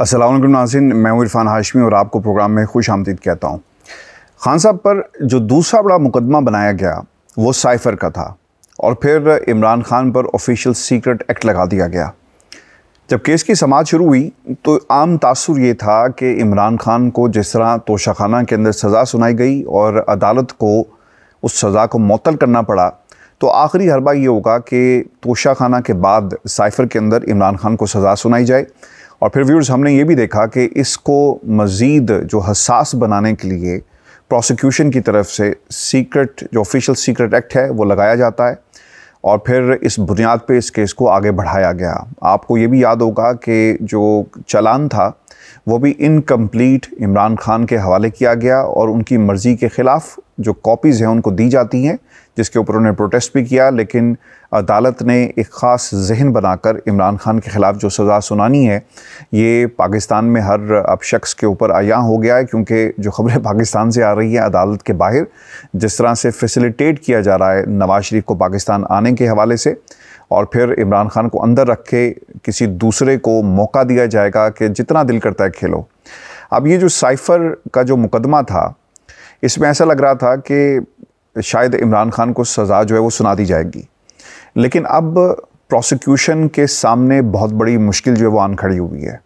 असल नाजिन मैं इरफान हाशमी और आपको प्रोग्राम में खुश आमदीद कहता हूँ खान साहब पर जो दूसरा बड़ा मुकदमा बनाया गया वो साइफ़र का था और फिर इमरान खान पर ऑफिशियल सीक्रेट एक्ट लगा दिया गया जब केस की समाज शुरू हुई तो आम तासर ये था कि इमरान खान को जिस तरह तोशाखाना के अंदर सज़ा सुनाई गई और अदालत को उस सज़ा को मअतल करना पड़ा तो आखिरी हरबा ये होगा कि तोशाखाना के बाद साइफ़र के अंदर इमरान खान को सज़ा सुनाई जाए और फिर व्यूर्स हमने ये भी देखा कि इसको मज़ीद जो हसास बनाने के लिए प्रोसिक्यूशन की तरफ से सीक्रेट जो ऑफिशियल सीक्रेट एक्ट है वो लगाया जाता है और फिर इस बुनियाद पे इस केस को आगे बढ़ाया गया आपको ये भी याद होगा कि जो चलान था वो भी इनकम्प्लीट इमरान खान के हवाले किया गया और उनकी मर्ज़ी के ख़िलाफ़ जो कॉपीज़ हैं उनको दी जाती हैं जिसके ऊपर उन्होंने प्रोटेस्ट भी किया लेकिन अदालत ने एक ख़ास जहन बनाकर इमरान खान के ख़िलाफ़ जो सज़ा सुनानी है ये पाकिस्तान में हर अब शख्स के ऊपर आया हो गया है क्योंकि जो ख़बरें पाकिस्तान से आ रही है अदालत के बाहर जिस तरह से फैसिलिटेट किया जा रहा है नवाज शरीफ को पाकिस्तान आने के हवाले से और फिर इमरान खान को अंदर रख के किसी दूसरे को मौका दिया जाएगा कि जितना दिल करता है खेलो अब ये जो साइफ़र का जो मुकदमा था इसमें ऐसा लग रहा था कि शायद इमरान खान को सज़ा जो है वो सुना दी जाएगी लेकिन अब प्रोसिक्यूशन के सामने बहुत बड़ी मुश्किल जो है वो आन खड़ी हुई है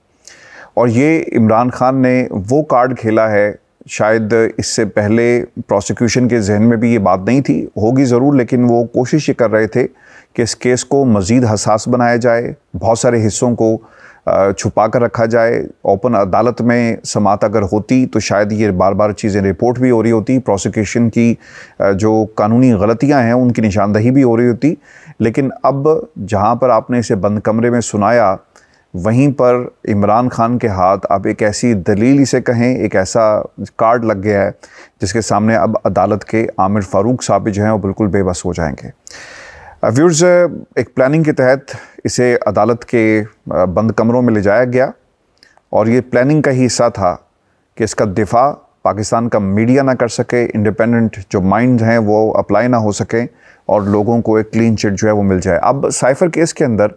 और ये इमरान खान ने वो कार्ड खेला है शायद इससे पहले प्रोसिक्यूशन के जहन में भी ये बात नहीं थी होगी ज़रूर लेकिन वो कोशिश ये कर रहे थे कि इस केस को मज़ीद हसास बनाया जाए बहुत सारे हिस्सों को छुपा कर रखा जाए ओपन अदालत में समात अगर होती तो शायद ये बार बार चीज़ें रिपोर्ट भी हो रही होती प्रोसिक्यूशन की जो कानूनी गलतियां हैं उनकी निशानदही भी हो रही होती लेकिन अब जहाँ पर आपने इसे बंद कमरे में सुनाया वहीं पर इमरान खान के हाथ आप एक ऐसी दलील इसे कहें एक ऐसा कार्ड लग गया है जिसके सामने अब अदालत के आमिर फ़ारूक साहब जो हैं वो बिल्कुल बेबस हो जाएंगे व्यूर्स एक प्लानिंग के तहत इसे अदालत के बंद कमरों में ले जाया गया और ये प्लानिंग का ही हिस्सा था कि इसका दिफा पाकिस्तान का मीडिया ना कर सके इंडिपेंडेंट जो माइंड हैं वो अप्लाई ना हो सकें और लोगों को एक क्लीन चिट जो है वो मिल जाए अब साइफर केस के अंदर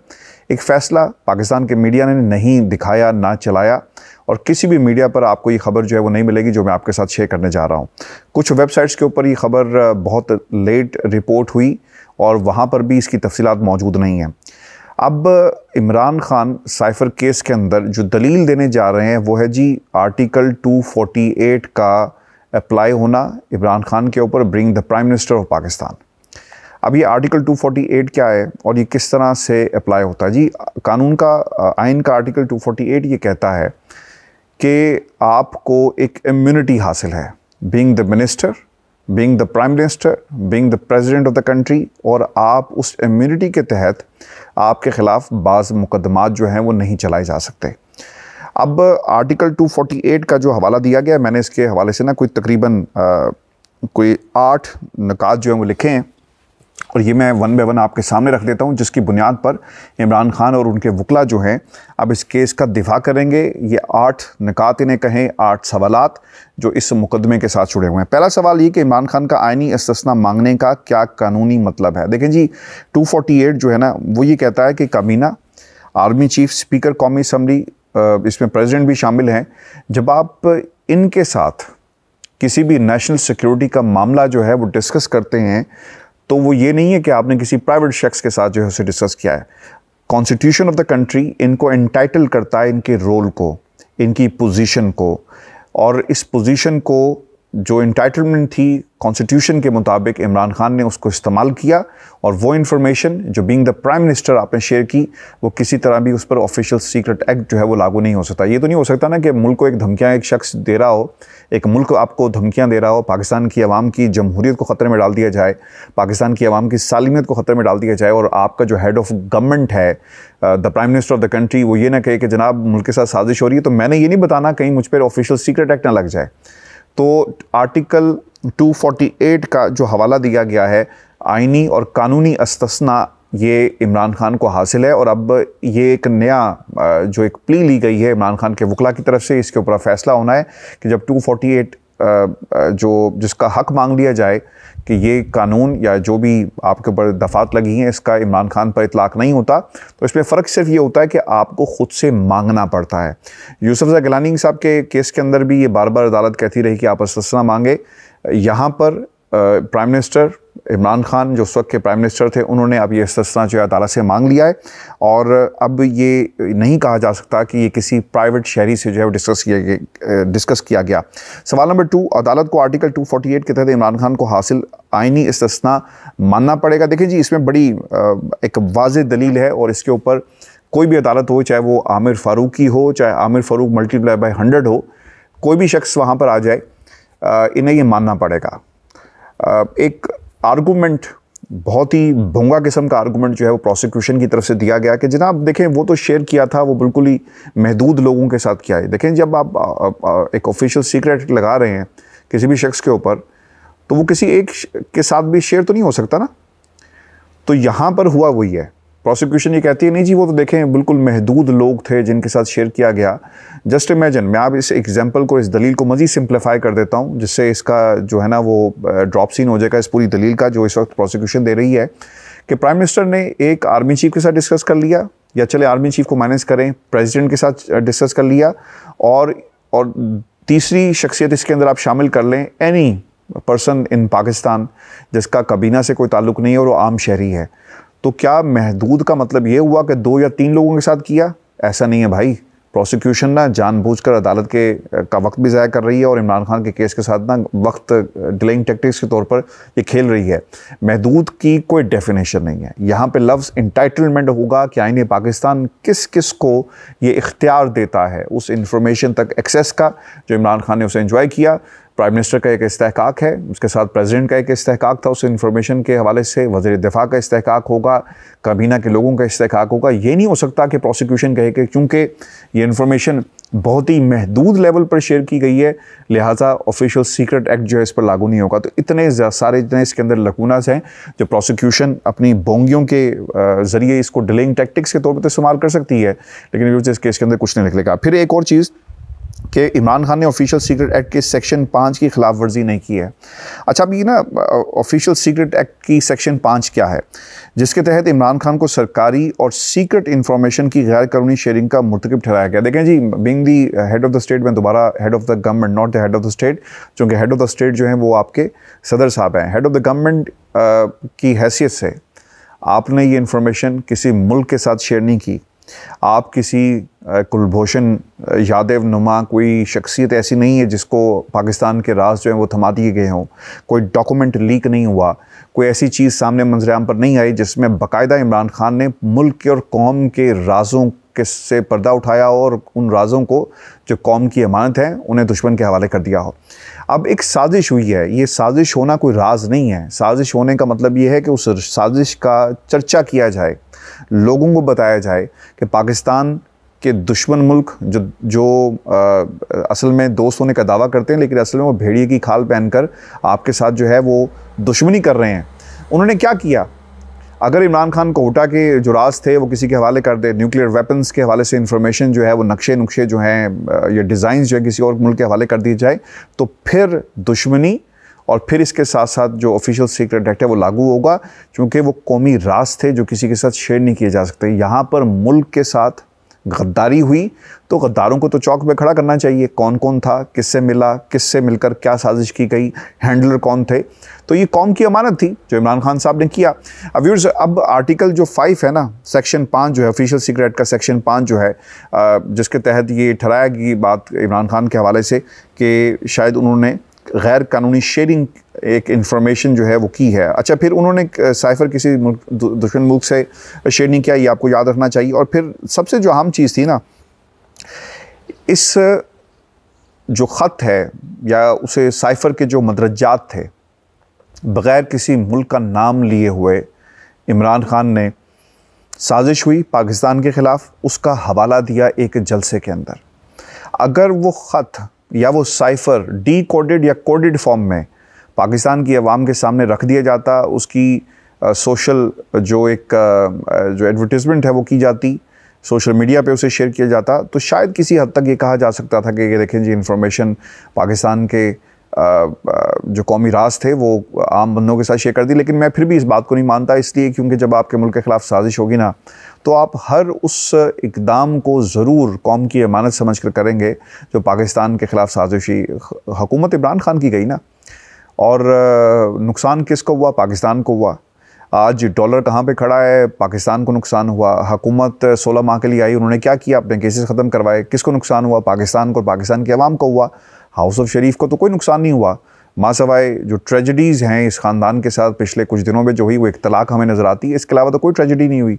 एक फ़ैसला पाकिस्तान के मीडिया ने नहीं दिखाया ना चलाया और किसी भी मीडिया पर आपको ये खबर जो है वो नहीं मिलेगी जो मैं आपके साथ शेयर करने जा रहा हूँ कुछ वेबसाइट्स के ऊपर ये खबर बहुत लेट रिपोर्ट हुई और वहाँ पर भी इसकी तफसीत मौजूद नहीं है अब इमरान खान साइफर केस के अंदर जो दलील देने जा रहे हैं वो है जी आर्टिकल 248 का अप्लाई होना इमरान खान के ऊपर bring the prime minister of Pakistan अब ये आर्टिकल 248 क्या है और ये किस तरह से अप्लाई होता है जी कानून का आइन का आर्टिकल 248 ये कहता है कि आपको एक इम्यूनिटी हासिल है being the minister being the prime minister being the president of the country और आप उस इम्यूनिटी के तहत आपके ख़िलाफ़ बाज़ मुकदमात जो हैं वो नहीं चलाए जा सकते अब आर्टिकल 248 का जो हवाला दिया गया मैंने इसके हवाले से ना कोई तकरीबन कोई आठ नकात जो हैं वो लिखे हैं और ये मैं वन बाई वन आपके सामने रख देता हूँ जिसकी बुनियाद पर इमरान खान और उनके वकला जो हैं अब इस केस का दिफा करेंगे ये आठ निकात इन्हें कहें आठ सवालत जो इस मुकदमे के साथ जुड़े हुए हैं पहला सवाल ये कि इमरान खान का आइनी इसतना मांगने का क्या कानूनी मतलब है देखें जी टू जो है ना वो ये कहता है कि कमीना आर्मी चीफ स्पीकर कौमी असम्बली इसमें प्रेजिडेंट भी शामिल हैं जब आप इनके साथ किसी भी नेशनल सिक्योरिटी का मामला जो है वो डिस्कस करते हैं तो वो ये नहीं है कि आपने किसी प्राइवेट शख्स के साथ जो है उसे डिस्कस किया है कॉन्स्टिट्यूशन ऑफ द कंट्री इनको एंटाइटल करता है इनके रोल को इनकी पोजीशन को और इस पोजीशन को जो इंटाइटलमेंट थी कॉन्स्टिट्यूशन के मुताबिक इमरान खान ने उसको इस्तेमाल किया और वो इन्फॉर्मेशन जो बीइंग द प्राइम मिनिस्टर आपने शेयर की वो किसी तरह भी उस पर ऑफिशियल सीक्रेट एक्ट जो है वो लागू नहीं हो सकता ये तो नहीं हो सकता ना कि मुल्क को एक धमकियाँ एक शख्स दे रहा हो एक मुल्क आपको धमकियाँ दे रहा हो पाकिस्तान की आवाम की जमहूरीत को ख़तरे में डाल दिया जाए पाकिस्तान की आवाम की सालमियत को ख़तरे में डाल दिया जाए और आपका जो हेड ऑफ़ गवर्नमेंट है the prime minister of the country वो ये ना कहे कि जनाब मुल्क के साथ साजिश हो रही है तो मैंने ये नहीं बताना कहीं मुझ पर ऑफिशियल सीक्रेट एक्ट ना लग जाए तो आर्टिकल 248 का जो हवाला दिया गया है आइनी और कानूनी अस्तना ये इमरान खान को हासिल है और अब ये एक नया जो एक प्ली ली गई है इमरान खान के वकला की तरफ से इसके ऊपर फैसला होना है कि जब 248 जो जिसका हक मांग लिया जाए कि ये कानून या जो भी आपके ऊपर दफात लगी हैं इसका इमरान खान पर इतलाक नहीं होता तो इसमें फ़र्क सिर्फ ये होता है कि आपको ख़ुद से मांगना पड़ता है यूसुफ गिलानी साहब के केस के अंदर भी ये बार बार अदालत कहती रही कि आप असना मांगे यहाँ पर प्राइम मिनिस्टर इमरान खान जो उस वक्त के प्राइम मिनिस्टर थे उन्होंने अब ये इस्तना जो है अदालत से मांग लिया है और अब ये नहीं कहा जा सकता कि ये किसी प्राइवेट शहरी से जो है डिस्कस किया गया डिस्कस किया गया सवाल नंबर टू अदालत को आर्टिकल 248 के तहत इमरान खान को हासिल आइनी इस्तना मानना पड़ेगा देखिए जी इसमें बड़ी एक वाज दलील है और इसके ऊपर कोई भी अदालत हो चाहे वो आमिर फ़ारूक की हो चाहे Aamir Farooq multiply by hundred हो कोई भी शख्स वहाँ पर आ जाए इन्हें ये मानना पड़ेगा एक आर्गूमेंट बहुत ही भोंगा किस्म का आर्गूमेंट जो है वो प्रोसिक्यूशन की तरफ से दिया गया कि जनाब देखें वो तो शेयर किया था वो बिल्कुल ही महदूद लोगों के साथ किया है देखें जब आप एक ऑफिशियल सीक्रेट लगा रहे हैं किसी भी शख्स के ऊपर तो वो किसी एक के साथ भी शेयर तो नहीं हो सकता ना तो यहाँ पर हुआ वही है प्रोसिक्यूशन ये कहती है नहीं जी वो तो देखें बिल्कुल महदूद लोग थे जिनके साथ शेयर किया गया जस्ट इमेजन मैं आप इस एग्जाम्पल को इस दलील को मज़ीद सिंप्लीफाई कर देता हूँ जिससे इसका जो है ना वो ड्रॉप सीन हो जाएगा इस पूरी दलील का जो इस वक्त प्रोसिक्यूशन दे रही है कि प्राइम मिनिस्टर ने एक आर्मी चीफ के साथ डिस्कस कर लिया या चले आर्मी चीफ को मैनेज करें प्रेजिडेंट के साथ डिस्कस कर लिया और और तीसरी शख्सियत इसके अंदर आप शामिल कर लें एनी पर्सन इन पाकिस्तान जिसका कबीना से कोई ताल्लुक नहीं है और वो आम शहरी है तो क्या महदूद का मतलब ये हुआ कि दो या तीन लोगों के साथ किया ऐसा नहीं है भाई प्रोसिक्यूशन ना जानबूझकर अदालत के का वक्त भी ज़ाया कर रही है और इमरान खान के केस के साथ ना वक्त डिलेइंग टैक्टिक्स के तौर पर ये खेल रही है महदूद की कोई डेफिनेशन नहीं है यहाँ पे लफ्ज़ इंटाइटलमेंट होगा कि आइन पाकिस्तान किस किस को ये इख्तियार देता है उस इंफॉर्मेशन तक एक्सेस का जो इमरान खान ने उसे इंजॉय किया प्राइम मिनिस्टर का एक इस्तेकाक है उसके साथ प्रेसिडेंट का एक इस्तेकाक था उस इन्फॉर्मेशन के हवाले से वजी दिफा का इस्तेकाक होगा काबीना के लोगों का इस्तेकाक होगा ये नहीं हो सकता कि प्रोसिक्यूशन कहे कि क्योंकि ये इन्फॉर्मेशन बहुत ही महदूद लेवल पर शेयर की गई है लिहाजा ऑफिशियल सीक्रेट एक्ट जो है इस पर लागू नहीं होगा तो इतने सारे इतने इसके अंदर लकूनाज हैं जो प्रोसिक्यूशन अपनी बोंगियों के ज़रिए इसको डिलेइंग टैक्टिक्स के तौर पर इस्तेमाल कर सकती है लेकिन इस केस के अंदर कुछ नहीं निकलेगा फिर एक और चीज़ कि इमरान खान ने ऑफिशियल सीक्रेट एक्ट के सेक्शन पाँच की खिलाफ वर्जी नहीं की है अच्छा अब ये ना ऑफिशियल सीक्रेट एक्ट की सेक्शन पाँच क्या है जिसके तहत इमरान खान को सरकारी और सीक्रेट इन्फॉर्मेशन की गैर कानूनी शेयरिंग का मरतकब ठहराया गया देखें जी being the head of the state में दोबारा head of the government not the head of the state चूँकि हेड ऑफ़ द स्टेट जो है वो आपके सदर साहब हैं हेड ऑफ़ द गवर्नमेंट की हैसियत से आपने ये इन्फॉर्मेशन किसी मुल्क के साथ शेयर नहीं की आप किसी कुलभूषण यादव नुमा कोई शख्सियत ऐसी नहीं है जिसको पाकिस्तान के राज जो हैं वो थमा दिए गए हों कोई डॉक्यूमेंट लीक नहीं हुआ कोई ऐसी चीज़ सामने मंजरेआम पर नहीं आई जिसमें बाकायदा इमरान खान ने मुल्क और कौम के राजों के से पर्दा उठाया और उन राजों को जो कौम की अमानत है उन्हें दुश्मन के हवाले कर दिया हो अब एक साजिश हुई है ये साजिश होना कोई राज नहीं है साजिश होने का मतलब ये है कि उस साजिश का चर्चा किया जाए लोगों को बताया जाए कि पाकिस्तान के दुश्मन मुल्क जो जो आ, असल में दोस्त होने का दावा करते हैं लेकिन असल में वो भेड़िए की खाल पहनकर आपके साथ जो है वो दुश्मनी कर रहे हैं उन्होंने क्या किया अगर इमरान खान को हुटा के जो राज थे वो किसी के हवाले कर दे न्यूक्लियर वेपन्स के हवाले से इंफॉर्मेशन जो है वो नक्शे नुक्शे जो हैं या डिज़ाइन जो है किसी और मुल्क के हवाले कर दिए जाए तो फिर दुश्मनी और फिर इसके साथ साथ जो ऑफिशियल सीक्रेट एक्ट है वो लागू होगा क्योंकि वो कौमी रास थे जो किसी के साथ शेयर नहीं किए जा सकते यहाँ पर मुल्क के साथ गद्दारी हुई तो गद्दारों को तो चौक पे खड़ा करना चाहिए कौन कौन था किससे मिला किससे मिलकर क्या साजिश की गई हैंडलर कौन थे तो ये कौम की अमानत थी जो इमरान खान साहब ने किया अब व्यूर्स अब आर्टिकल जो फाइव है ना सेक्शन पाँच जो है ऑफिशियल सीक्रेट का सेक्शन पाँच जो है जिसके तहत ये ठहराया गई बात इमरान खान के हवाले से कि शायद उन्होंने गैर कानूनी शेयरिंग एक इंफॉर्मेशन जो है वो की है अच्छा फिर उन्होंने साइफर किसी मुल्क दुश्मन मुल्क से शेयर नहीं किया ये आपको याद रखना चाहिए और फिर सबसे जो अहम चीज़ थी ना इस जो ख़त है या उसे साइफर के जो मदरजात थे बग़ैर किसी मुल्क का नाम लिए हुए इमरान ख़ान ने साजिश हुई पाकिस्तान के ख़िलाफ़ उसका हवाला दिया एक जलसे के अंदर अगर वो ख़त या वो साइफ़र डी कोडेड या कोडेड फॉर्म में पाकिस्तान की आवाम के सामने रख दिया जाता उसकी सोशल जो एक आ, जो एडवर्टिजमेंट है वो की जाती सोशल मीडिया पे उसे शेयर किया जाता तो शायद किसी हद तक ये कहा जा सकता था कि ये देखें जी इन्फॉर्मेशन पाकिस्तान के जो कौमी राज थे वो आम बंदों के साथ शेयर कर दी लेकिन मैं फिर भी इस बात को नहीं मानता इसलिए क्योंकि जब आपके मुल्क के ख़िलाफ़ साजिश होगी ना तो आप हर उस इकदाम को ज़रूर कौम की अमानत समझ कर करेंगे जो पाकिस्तान के ख़िलाफ़ साजिशी हकूमत इमरान खान की गई ना और नुकसान किसको हुआ पाकिस्तान को हुआ आज डॉलर कहाँ पे खड़ा है पाकिस्तान को नुकसान हुआ हुकूमत 16 माह के लिए आई उन्होंने क्या किया अपने केसेस ख़त्म करवाए किसको नुकसान हुआ पाकिस्तान को पाकिस्तान के अवाम को हुआ हाउस ऑफ शरीफ को तो कोई नुकसान नहीं हुआ माँ सवाए जो ट्रेजडीज़ हैं इस ख़ानदान के साथ पिछले कुछ दिनों में जो हुई वो एक तलाक हमें नज़र आती है इसके अलावा तो कोई ट्रेजडी नहीं हुई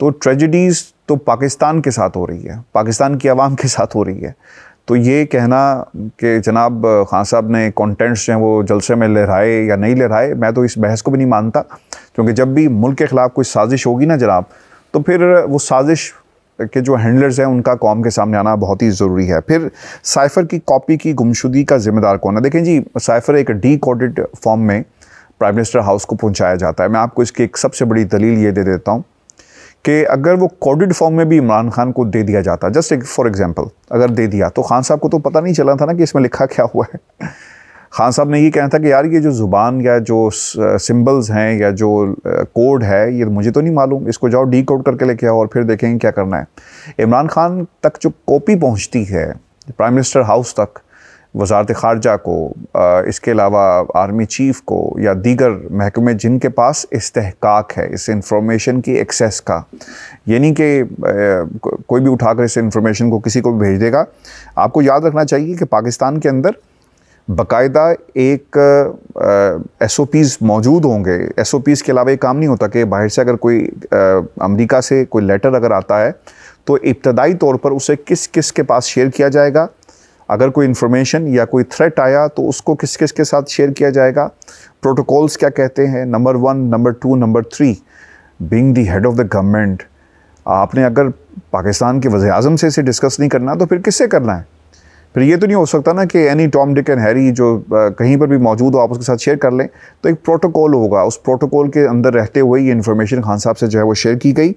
तो ट्रेजडीज़ तो पाकिस्तान के साथ हो रही है पाकिस्तान की आवाम के साथ हो रही है तो ये कहना कि जनाब खान साहब ने कॉन्टेंट्स जो हैं वो जलसे में लहराए या नहीं लहराए मैं तो इस बहस को भी नहीं मानता क्योंकि जब भी मुल्क के ख़िलाफ़ कोई साजिश होगी ना जनाब तो फिर वो साजिश के जो हैंडलर्स हैं उनका कौम के सामने आना बहुत ही ज़रूरी है फिर साइफ़र की कॉपी की गुमशुदी का जिम्मेदार कौन है देखें जी साइफ़र एक डी कोडेड फॉर्म में प्राइम मिनिस्टर हाउस को पहुँचाया जाता है मैं आपको इसकी एक सबसे बड़ी दलील ये दे देता हूँ कि अगर वो कॉडिड फॉर्म में भी इमरान खान को दे दिया जाता जस्ट एक फॉर एग्जांपल अगर दे दिया तो खान साहब को तो पता नहीं चला था ना कि इसमें लिखा क्या हुआ है खान साहब ने ये कहना था कि यार ये जो ज़ुबान या जो सिंबल्स हैं या जो कोड है ये मुझे तो नहीं मालूम इसको जाओ डी कोड करके लेके आओ और फिर देखेंगे क्या करना है इमरान खान तक जो कॉपी पहुँचती है प्राइम मिनिस्टर हाउस तक वजारत ख़ारजा को इसके अलावा आर्मी चीफ़ को या दीगर महकमे जिनके पास इसतहकाक है इस इंफॉर्मेशन की एक्सेस का यानी कि कोई भी उठाकर इस इंफॉर्मेशन को किसी को भी भेज देगा आपको याद रखना चाहिए कि पाकिस्तान के अंदर बाकायदा एक एस ओ पीज़ मौजूद होंगे एस ओ पीज़ के अलावा ये काम नहीं होता कि बाहर से अगर कोई अमरीका से कोई लेटर अगर आता है तो इब्तदाई तौर पर उसे किस किस के पास शेयर किया जाएगा अगर कोई इन्फॉर्मेशन या कोई थ्रेट आया तो उसको किस किस के साथ शेयर किया जाएगा प्रोटोकॉल्स क्या कहते हैं number one number two number three being the head of the government आपने अगर पाकिस्तान के वजे अजम से इसे डिस्कस नहीं करना तो फिर किससे करना है फिर ये तो नहीं हो सकता ना कि any Tom Dick and Harry जो कहीं पर भी मौजूद हो आप उसके साथ शेयर कर लें तो एक प्रोटोकॉल होगा उस प्रोटोकॉल के अंदर रहते हुए ये इन्फॉर्मेशन खान साहब से जो है वो शेयर की गई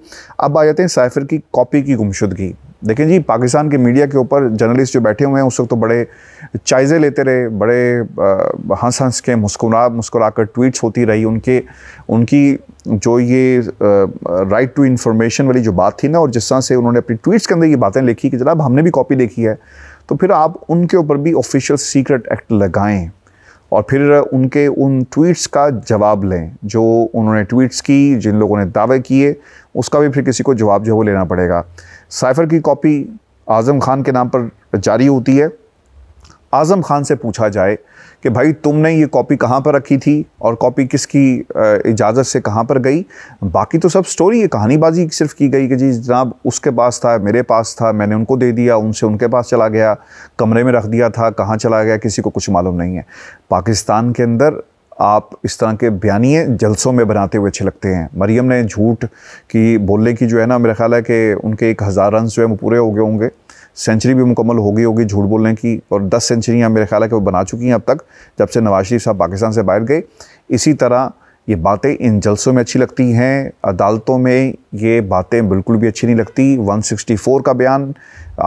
अब आ जाते हैं साइफर की कॉपी की गुमशुदगी लेकिन जी पाकिस्तान के मीडिया के ऊपर जर्नलिस्ट जो बैठे हुए हैं उस वक्त तो बड़े जायज़े लेते रहे बड़े हंस हंस के मुस्कुरा मुस्कुरा कर ट्वीट्स होती रही उनके उनकी जो ये राइट टू इन्फॉर्मेशन वाली जो बात थी ना और जिस तरह से उन्होंने अपनी ट्वीट्स के अंदर ये बातें लिखी कि जनाब हमने भी कॉपी देखी है तो फिर आप उनके ऊपर भी ऑफिशियल सीक्रेट एक्ट लगाएँ और फिर उनके उन ट्वीट्स का जवाब लें जो उन्होंने ट्वीट्स की जिन लोगों ने दावे किए उसका भी फिर किसी को जवाब जो है वो लेना पड़ेगा साइफ़र की कॉपी आज़म खान के नाम पर जारी होती है आज़म खान से पूछा जाए कि भाई तुमने ये कॉपी कहाँ पर रखी थी और कॉपी किसकी इजाज़त से कहाँ पर गई बाकी तो सब स्टोरी है कहानीबाजी सिर्फ की गई कि जी जनाब उसके पास था मेरे पास था मैंने उनको दे दिया उनसे उनके पास चला गया कमरे में रख दिया था कहाँ चला गया किसी को कुछ मालूम नहीं है पाकिस्तान के अंदर आप इस तरह के बयानिए जलसों में बनाते हुए छिलकते हैं मरीम ने झूठ की बोलने की जो है ना मेरा ख्याल है कि उनके एक हज़ार रन जो है वो पूरे हो गए होंगे सेंचुरी भी मुकम्मल हो गई होगी झूठ बोलने की और दस सेंचुरियाँ मेरे ख्याल है कि वो बना चुकी हैं अब तक जब से नवाज शरीफ साहब पाकिस्तान से बाहर गए इसी तरह ये बातें इन जलसों में अच्छी लगती हैं अदालतों में ये बातें बिल्कुल भी अच्छी नहीं लगती 164 का बयान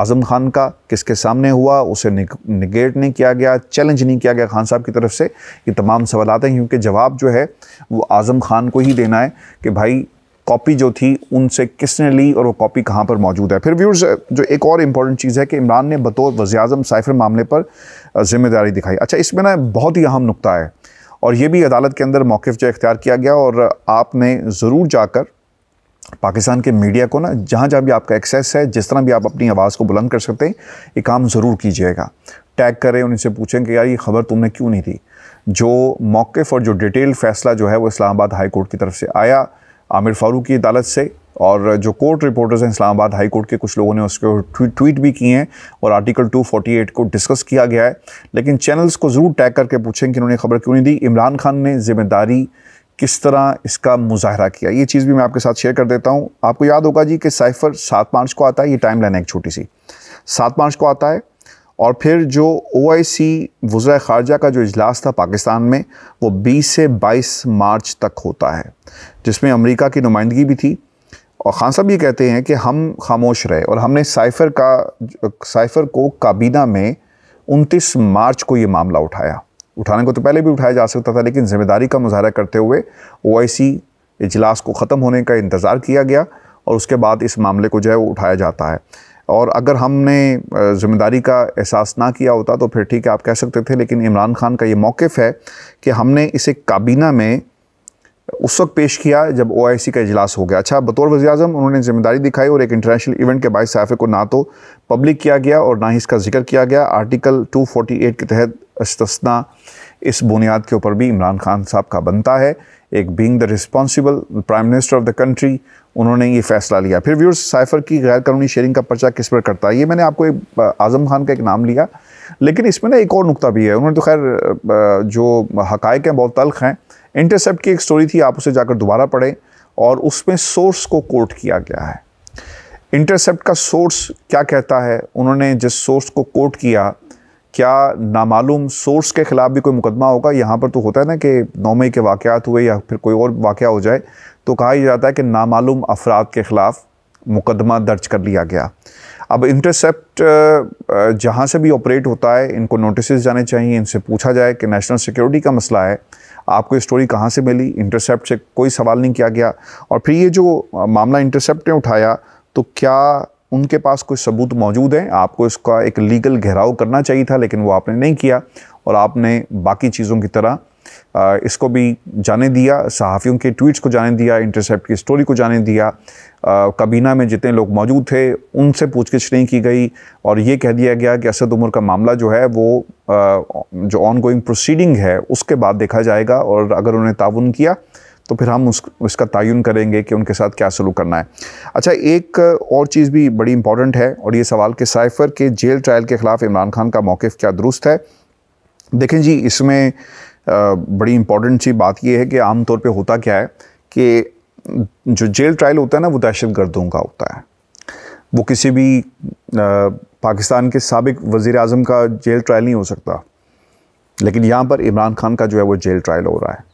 आज़म खान का किसके सामने हुआ उसे निगेट नहीं किया गया चैलेंज नहीं किया गया खान साहब की तरफ से ये तमाम सवाल आते हैं क्योंकि जवाब जो है वो आज़म खान को ही देना है कि भाई कॉपी जो थी उनसे किसने ली और वो कॉपी कहाँ पर मौजूद है फिर व्यूर्स जो एक और इम्पॉर्टेंट चीज़ है कि इमरान ने बतौर वजी साइफर मामले पर जिम्मेदारी दिखाई अच्छा इसमें ना बहुत ही अहम नुकता है और ये भी अदालत के अंदर मौक़ जो इख्तियार किया गया और आपने ज़रूर जाकर पाकिस्तान के मीडिया को ना जहाँ जहाँ भी आपका एक्सेस है जिस तरह भी आप अपनी आवाज़ को बुलंद कर सकते हैं ये काम ज़रूर कीजिएगा टैग करें उनसे पूछें कि यार ये खबर तुमने क्यों नहीं दी जो मौक़ और जो डिटेल फ़ैसला जो है वो इस्लामाबाद हाई कोर्ट की तरफ से आया आमिर फारूक की अदालत से और जो कोर्ट रिपोर्टर्स हैं इस्लामाबाद हाई कोर्ट के कुछ लोगों ने उसको ट्वीट ट्वीट भी किए हैं और आर्टिकल 248 को डिस्कस किया गया है लेकिन चैनल्स को ज़रूर टैग करके पूछें कि उन्होंने खबर क्यों नहीं दी इमरान खान ने जिम्मेदारी किस तरह इसका मुजाहरा किया ये चीज़ भी मैं आपके साथ शेयर कर देता हूँ आपको याद होगा जी कि साइफर सात मार्च को आता है ये टाइम लाइन एक छोटी सी सात मार्च को आता है और फिर जो ओ आई सी वज्रा खारजा का जो इजलास था पाकिस्तान में वो 20 से 22 मार्च तक होता है जिसमें अमेरिका की नुमाइंदगी भी थी और ख़ान साहब ये कहते हैं कि हम खामोश रहे और हमने साइफ़र का साइफ़र को काबीना में उनतीस मार्च को ये मामला उठाया उठाने को तो पहले भी उठाया जा सकता था लेकिन ज़िम्मेदारी का मुजाहरा करते हुए ओ इजलास को ख़त्म होने का इंतज़ार किया गया और उसके बाद इस मामले को जो है वो उठाया जाता है और अगर हमने ज़िम्मेदारी का एहसास ना किया होता तो फिर ठीक है आप कह सकते थे लेकिन इमरान खान का ये मौक़ है कि हमने इसे काबीना में उस वक्त पेश किया जब ओ का इजलास हो गया अच्छा बतौर वजी अजम उन्होंने जिम्मेदारी दिखाई और एक इंटरनेशनल इवेंट के बाईस सहाफ़े को ना तो पब्लिक किया गया और ना ही इसका जिक्र किया गया आर्टिकल 248 के तहत अस्तना इस बुनियाद के ऊपर भी इमरान खान साहब का बनता है एक being the responsible prime minister of the country उन्होंने ये फैसला लिया फिर व्यूर्स साइफर की गैर कानूनी शेयरिंग का पर्चा किस पर करता है ये मैंने आपको एक आज़म खान का एक नाम लिया लेकिन इसमें ना एक और नुकता भी है उन्होंने तो खैर जो हक़ हैं बहुत तल्ख हैं इंटरसेप्ट की एक स्टोरी थी आप उसे जाकर दोबारा पढ़ें और उसमें सोर्स को कोट किया गया है इंटरसेप्ट का सोर्स क्या कहता है उन्होंने जिस सोर्स को कोट किया क्या नामालूम सोर्स के ख़िलाफ़ भी कोई मुकदमा होगा यहाँ पर तो होता है ना कि मई के वाक़ात हुए या फिर कोई और वाक़ हो जाए तो कहा ही जाता है कि नामालूम अफराद के ख़िलाफ़ मुकदमा दर्ज कर लिया गया अब इंटरसेप्ट जहाँ से भी ऑपरेट होता है इनको नोटिस जाने चाहिए इनसे पूछा जाए कि नेशनल सिक्योरिटी का मसला है आपको स्टोरी कहाँ से मिली इंटरसेप्ट से कोई सवाल नहीं किया गया और फिर ये जो मामला इंटरसेप्ट ने उठाया तो क्या उनके पास कुछ सबूत मौजूद हैं आपको इसका एक लीगल घेराव करना चाहिए था लेकिन वो आपने नहीं किया और आपने बाकी चीज़ों की तरह इसको भी जाने दिया सहाफ़ियों के ट्वीट्स को जाने दिया इंटरसेप्ट की स्टोरी को जाने दिया कबीना में जितने लोग मौजूद थे उनसे पूछगिछ नहीं की गई और ये कह दिया गया कि असद उमर का मामला जो है वो जो ऑन गोइंग प्रोसीडिंग है उसके बाद देखा जाएगा और अगर उन्होंने ताउन किया तो फिर हम उस उसका तयन करेंगे कि उनके साथ क्या सलूक करना है अच्छा एक और चीज़ भी बड़ी इंपॉर्टेंट है और ये सवाल कि साइफ़र के जेल ट्रायल के ख़िलाफ़ इमरान खान का मौक़ क्या दुरुस्त है देखें जी इसमें बड़ी इंपॉर्टेंट सी बात यह है कि आम तौर पर होता क्या है कि जो जेल ट्रायल होता है ना वो दहशत गर्दों का होता है वो किसी भी पाकिस्तान के सबक वज़ी अजम का जेल ट्रायल नहीं हो सकता लेकिन यहाँ पर इमरान खान का जो है वो जेल ट्रायल हो रहा है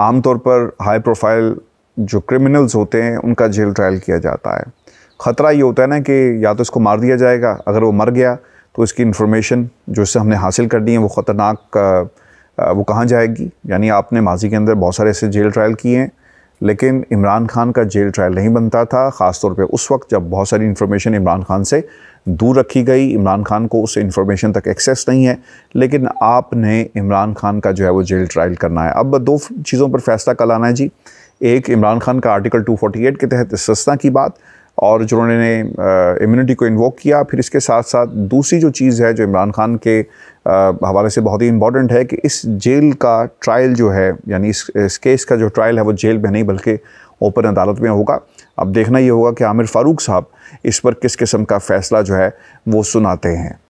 आमतौर पर हाई प्रोफाइल जो क्रिमिनल्स होते हैं उनका जेल ट्रायल किया जाता है ख़तरा ये होता है ना कि या तो इसको मार दिया जाएगा अगर वो मर गया तो इसकी इन्फॉर्मेशन जो इससे हमने हासिल कर दी है वो ख़तरनाक वो कहाँ जाएगी यानी आपने माजी के अंदर बहुत सारे ऐसे जेल ट्रायल किए हैं लेकिन इमरान खान का जेल ट्रायल नहीं बनता था ख़ासतौर पे उस वक्त जब बहुत सारी इन्फॉर्मेशन इमरान खान से दूर रखी गई इमरान खान को उस इन्फॉर्मेशन तक एक्सेस नहीं है लेकिन आपने इमरान खान का जो है वो जेल ट्रायल करना है अब दो चीज़ों पर फैसला कल आना है जी एक इमरान खान का आर्टिकल 248 के तहत सस्ता की बात और जो उन्होंने इम्यूनिटी को इन्वोक किया फिर इसके साथ साथ दूसरी जो चीज़ है जो इमरान खान के हवाले से बहुत ही इम्पॉर्टेंट है कि इस जेल का ट्रायल जो है यानी इस, इस केस का जो ट्रायल है वो जेल में नहीं बल्कि ओपन अदालत में होगा अब देखना ये होगा कि आमिर फ़ारूक साहब इस पर किस किस्म का फ़ैसला जो है वो सुनाते हैं